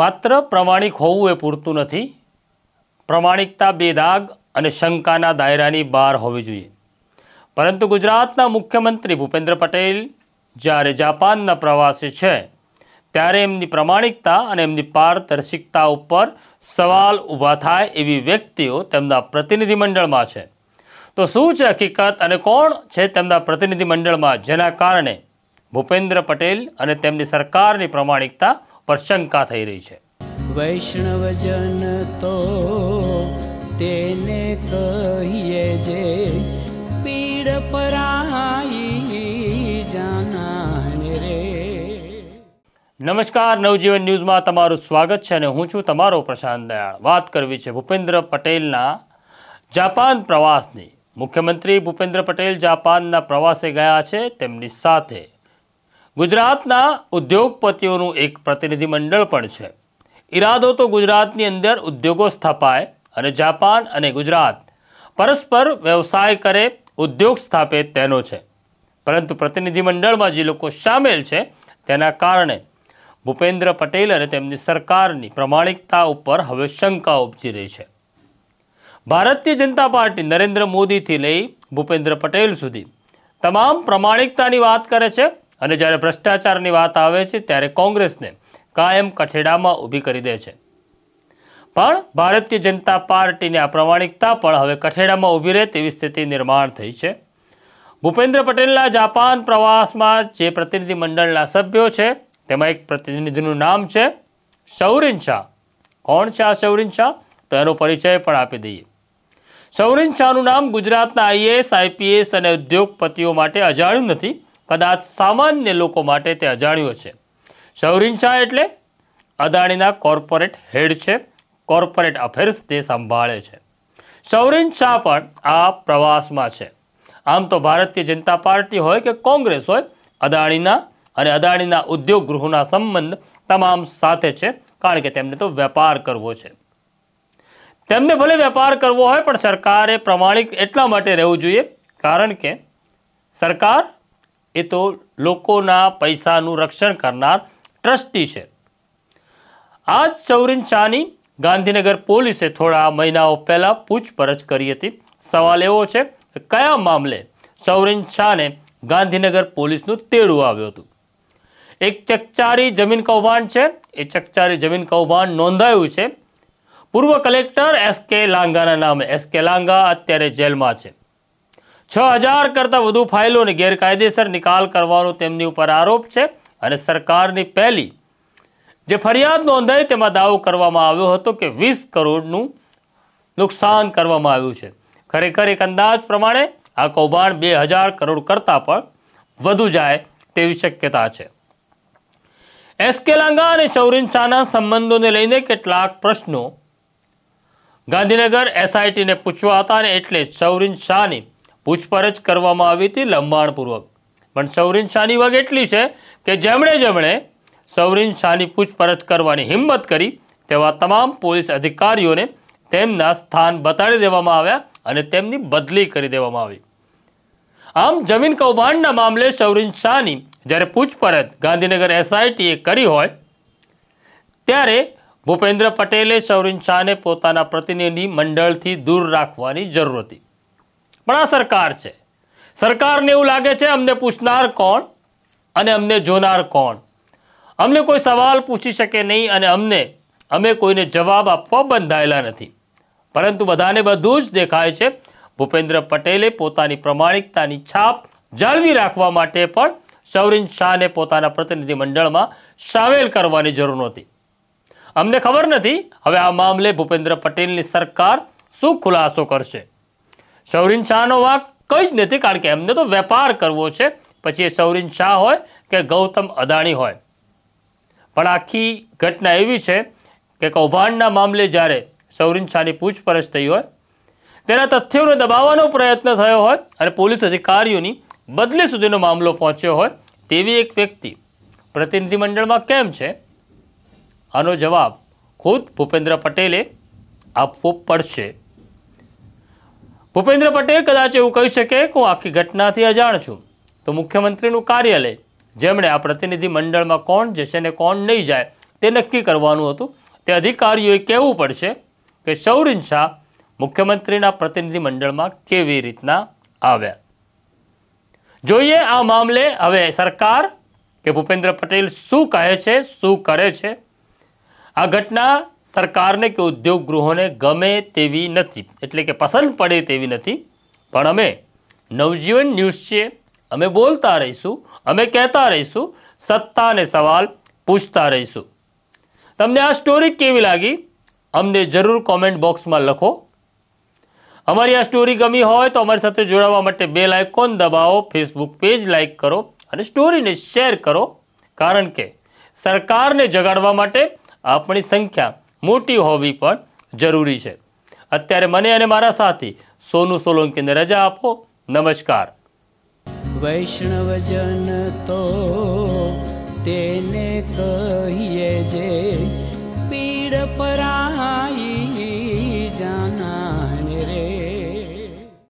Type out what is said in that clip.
માત્ર પ્રમાણિક હોવું એ પૂરતું નથી પ્રમાણિકતા બેદાગ અને શંકાના દાયરાની બહાર હોવી જોઈએ પરંતુ ગુજરાતના મુખ્યમંત્રી ભૂપેન્દ્ર પટેલ જ્યારે જાપાનના પ્રવાસી છે ત્યારે એમની પ્રમાણિકતા અને એમની પારદર્શિકતા ઉપર સવાલ ઊભા થાય એવી વ્યક્તિઓ તેમના પ્રતિનિધિમંડળમાં છે તો શું છે હકીકત અને કોણ છે તેમના પ્રતિનિધિમંડળમાં જેના કારણે ભૂપેન્દ્ર પટેલ અને તેમની સરકારની પ્રમાણિકતા પર શંકા થઈ રહી છે વૈષ્ણવજન તો તેને કહીએ જે પીડ પરાઈ જાનાને રે નમસ્કાર નવજીવન ન્યૂઝમાં તમારું સ્વાગત છે અને હું છું તમારો પ્રશાંત દયાળ વાત કરવી છે ભૂપેન્દ્ર પટેલના જાપાન પ્રવાસની મુખ્યમંત્રી ભૂપેન્દ્ર પટેલ જાપાનના પ્રવાસે ગયા છે તેમની સાથે ગુજરાતના ઉદ્યોગપતિઓનું એક પ્રતિનિધિમંડળ પણ છે ઈરાદો તો ગુજરાતની અંદર ઉદ્યોગો સ્થપાય અને જાપાન અને ગુજરાત પરસ્પર વ્યવસાય કરે ઉદ્યોગ સ્થાપે તેનો છે પરંતુ પ્રતિનિધિમંડળમાં જે લોકો સામેલ છે તેના કારણે ભૂપેન્દ્ર પટેલ અને તેમની સરકારની પ્રમાણિકતા ઉપર હવે શંકા ઉપજી રહી છે ભારતીય જનતા પાર્ટી નરેન્દ્ર મોદીથી લઈ ભૂપેન્દ્ર પટેલ સુધી તમામ પ્રમાણિકતાની વાત કરે છે અને જ્યારે ભ્રષ્ટાચારની વાત આવે છે ત્યારે કોંગ્રેસને કાયમ કઠેડામાં ઊભી કરી દે છે પણ ભારતીય જનતા પાર્ટીની આ પ્રમાણિકતા પણ હવે કઠેડામાં ઊભી રહે તેવી સ્થિતિ નિર્માણ થઈ છે ભૂપેન્દ્ર પટેલના જાપાન પ્રવાસમાં જે પ્રતિનિધિમંડળના સભ્યો છે તેમાં એક પ્રતિનિધિનું નામ છે શૌરીન શાહ કોણ છે આ શૌરીન શાહ તો એનો પરિચય પણ આપી દઈએ સૌરીન શાહનું નામ ગુજરાતના આઈએએસ આઈપીએસ અને ઉદ્યોગપતિઓ માટે અજાણ્યું નથી કદાચ સામાન્ય લોકો માટે તે અજાણ્યો છે શૌરીન શાહ એટલે અદાણીના કોર્પોરેટ હેડ છે કોર્પોરેટ અફેર્સ તે સંભાળે છે શૌરીન શાહ પણ આ પ્રવાસમાં છે આમ તો ભારતીય જનતા પાર્ટી હોય કે કોંગ્રેસ હોય અદાણીના અને અદાણીના ઉદ્યોગ ગૃહોના સંબંધ તમામ સાથે છે કારણ કે તેમને તો વેપાર કરવો છે તેમને ભલે વેપાર કરવો હોય પણ સરકારે પ્રમાણિક એટલા માટે રહેવું જોઈએ કારણ કે સરકાર એ તો લોકોના પૈસાનું રક્ષણ કરનાર ટ્રસ્ટી છે આ જ સૌરીન શાહની ગાંધીનગર પોલીસે થોડા મહિનાઓ પહેલાં પૂછપરછ કરી હતી સવાલ એવો છે કે કયા મામલે સૌરીન શાહને ગાંધીનગર પોલીસનું તેડું આવ્યું હતું એક ચકચારી જમીન કૌભાંડ છે એ ચકચારી જમીન કૌભાંડ નોંધાયું છે પૂર્વ કલેક્ટર એસ કે લાંગાના નામે એસ કે લાંગા અત્યારે જેલમાં છે છ હજાર કરતાં વધુ ફાઇલોને ગેરકાયદેસર નિકાલ કરવાનો તેમની ઉપર આરોપ છે અને સરકારની પહેલી જે ફરિયાદ નોંધાઈ તેમાં દાવો કરવામાં આવ્યો હતો કે વીસ કરોડનું નુકસાન કરવામાં આવ્યું છે ખરેખર એક અંદાજ પ્રમાણે આ કૌભાંડ બે હજાર કરોડ કરતાં પણ વધુ જાય તેવી શક્યતા છે એસ્કેલાંગા અને શૌરીન સંબંધોને લઈને કેટલાક પ્રશ્નો ગાંધીનગર એસઆઈટીને પૂછવા હતા અને એટલે શૌરીન પૂછપરછ કરવામાં આવી હતી લંબાણપૂર્વક પણ સૌરીન શાહની વગ એટલી છે કે જેમણે જેમણે સૌરીન શાહની પૂછપરછ કરવાની હિંમત કરી તેવા તમામ પોલીસ અધિકારીઓને તેમના સ્થાન બતાડી દેવામાં આવ્યા અને તેમની બદલી કરી દેવામાં આવી આમ જમીન કૌભાંડના મામલે સૌરીન શાહની જ્યારે પૂછપરછ ગાંધીનગર એસઆઈટીએ કરી હોય ત્યારે ભૂપેન્દ્ર પટેલે સૌરીન શાહને પોતાના પ્રતિનિધિ મંડળથી દૂર રાખવાની જરૂર હતી પણ આ સરકાર છે સરકારને એવું લાગે છે અમને પૂછનાર કોણ અને અમને જોનાર કોણ અમને કોઈ સવાલ પૂછી શકે નહીં અને અમને અમે કોઈને જવાબ આપવા બંધાયેલા નથી પરંતુ બધાને બધું જ દેખાય છે ભૂપેન્દ્ર પટેલે પોતાની પ્રમાણિકતાની છાપ જાળવી રાખવા માટે પણ સૌરીન શાહને પોતાના પ્રતિનિધિમંડળમાં સામેલ કરવાની જરૂર નહોતી અમને ખબર નથી હવે આ મામલે ભૂપેન્દ્ર પટેલની સરકાર શું ખુલાસો કરશે સૌરીન શાહનો વાંક કંઈ જ નથી કારણ કે એમને તો વેપાર કરવો છે પછી એ સૌરીન શાહ હોય કે ગૌતમ અદાણી હોય પણ આખી ઘટના એવી છે કે કૌભાંડના મામલે જ્યારે સૌરીન શાહની પૂછપરછ થઈ હોય તેના તથ્યોને દબાવવાનો પ્રયત્ન થયો હોય અને પોલીસ અધિકારીઓની બદલી સુધીનો મામલો પહોંચ્યો હોય તેવી એક વ્યક્તિ પ્રતિનિધિમંડળમાં કેમ છે આનો જવાબ ખુદ ભૂપેન્દ્ર પટેલે આપવો પડશે ભૂપેન્દ્ર પટેલ કદાચ એવું કહી શકે કે હું આખી ઘટનાથી અજાણ છું તો મુખ્યમંત્રીનું કાર્યાલય જેમણે આ પ્રતિનિધિમંડળમાં કોણ જશે ને કોણ નહીં જાય તે નક્કી કરવાનું હતું તે અધિકારીઓએ કહેવું પડશે કે સૌરીન શાહ મુખ્યમંત્રીના પ્રતિનિધિમંડળમાં કેવી રીતના આવ્યા જોઈએ આ મામલે હવે સરકાર કે ભૂપેન્દ્ર પટેલ શું કહે છે શું કરે છે આ ઘટના સરકારને કે ઉદ્યોગ ગૃહોને ગમે તેવી નથી એટલે કે પસંદ પડે તેવી નથી પણ અમે નવજીવન ન્યૂઝ છીએ અમે બોલતા રહીશું અમે કહેતા રહીશું સત્તાને સવાલ પૂછતા રહીશું તમને આ સ્ટોરી કેવી લાગી અમને જરૂર કોમેન્ટ બોક્સમાં લખો અમારી આ સ્ટોરી ગમી હોય તો અમારી સાથે જોડાવા માટે બે લાઇકોન દબાવો ફેસબુક પેજ લાઇક કરો અને સ્ટોરીને શેર કરો કારણ કે સરકારને જગાડવા માટે આપણી સંખ્યા મોટી હોવી પણ જરૂરી છે અત્યારે મને અને મારા સાથી સોનુ સોલંકીને રજા આપો નમસ્કાર વૈષ્ણવજન તો તેને કહીએ જે પીડ પરાઈ